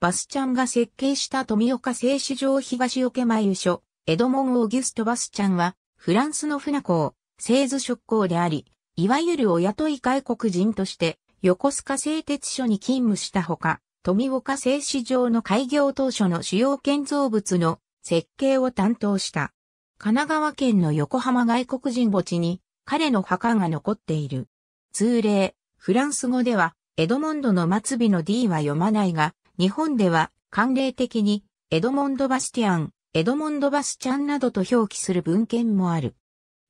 バスチャンが設計した富岡製糸場東け眉所、エドモン・オーギュスト・バスチャンは、フランスの船港、製図職工であり、いわゆるお雇い外国人として、横須賀製鉄所に勤務したほか、富岡製糸場の開業当初の主要建造物の設計を担当した。神奈川県の横浜外国人墓地に彼の墓が残っている。通例、フランス語ではエドモンドの末尾の D は読まないが、日本では慣例的にエドモンド・バスティアン、エドモンド・バスチャンなどと表記する文献もある。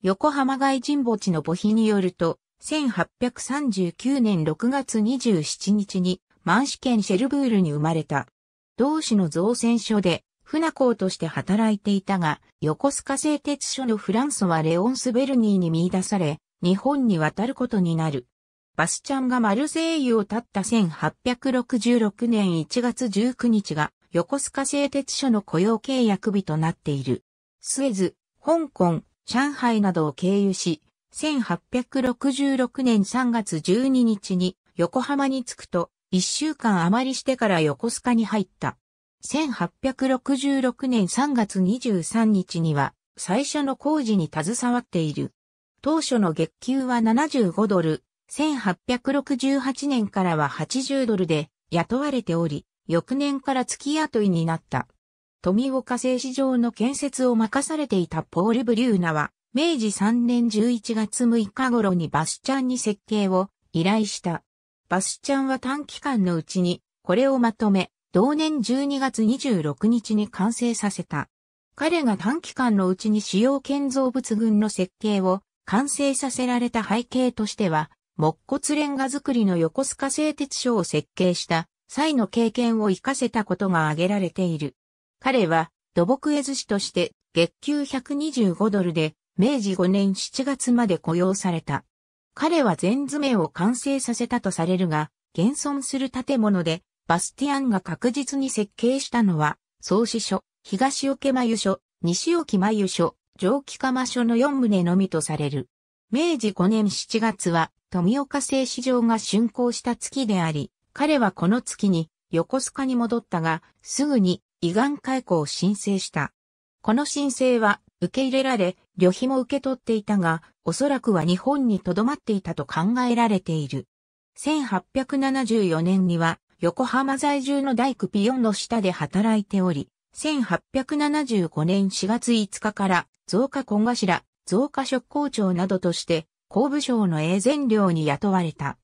横浜外人墓地の墓碑によると、1839年6月27日に満市県シェルブールに生まれた。同市の造船所で船港として働いていたが、横須賀製鉄所のフランソはレオンスベルニーに見出され、日本に渡ることになる。バスチャンがマルセイユを立った1866年1月19日が横須賀製鉄所の雇用契約日となっている。スエズ、香港、上海などを経由し、1866年3月12日に横浜に着くと、1週間余りしてから横須賀に入った。1866年3月23日には最初の工事に携わっている。当初の月給は75ドル、1868年からは80ドルで雇われており、翌年から月雇いになった。富岡製糸場の建設を任されていたポール・ブリューナは、明治3年11月6日頃にバスチャンに設計を依頼した。バスチャンは短期間のうちに、これをまとめ、同年12月26日に完成させた。彼が短期間のうちに使用建造物群の設計を完成させられた背景としては、木骨レンガ造りの横須賀製鉄所を設計した際の経験を活かせたことが挙げられている。彼は土木絵図師として月給125ドルで明治5年7月まで雇用された。彼は全図面を完成させたとされるが、現存する建物でバスティアンが確実に設計したのは、創始所、東沖眉所、西沖眉所、蒸気釜所の4棟のみとされる。明治5年7月は富岡製糸場が竣工した月であり、彼はこの月に横須賀に戻ったが、すぐに胃がん解雇を申請した。この申請は受け入れられ、旅費も受け取っていたが、おそらくは日本に留まっていたと考えられている。1874年には横浜在住の大工ピヨンの下で働いており、1875年4月5日から増加小頭増加職校長などとして、工部省の営善寮に雇われた。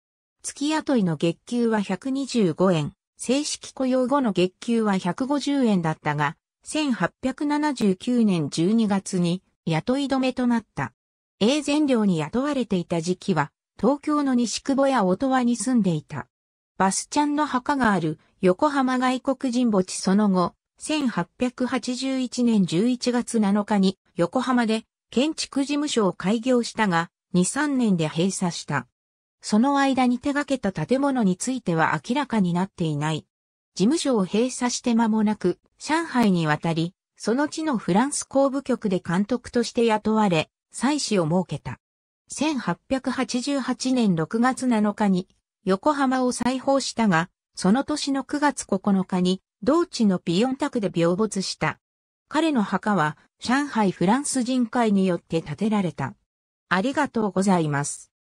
月雇いの月給は125円、正式雇用後の月給は150円だったが、1879年12月に雇い止めとなった。永善寮に雇われていた時期は、東京の西久保や音羽に住んでいた。バスちゃんの墓がある横浜外国人墓地その後、1881年11月7日に横浜で建築事務所を開業したが、2、3年で閉鎖した。その間に手掛けた建物については明らかになっていない。事務所を閉鎖して間もなく、上海に渡り、その地のフランス工部局で監督として雇われ、祭祀を設けた。1888年6月7日に横浜を再訪したが、その年の9月9日に同地のピヨンタクで病没した。彼の墓は上海フランス人会によって建てられた。ありがとうございます。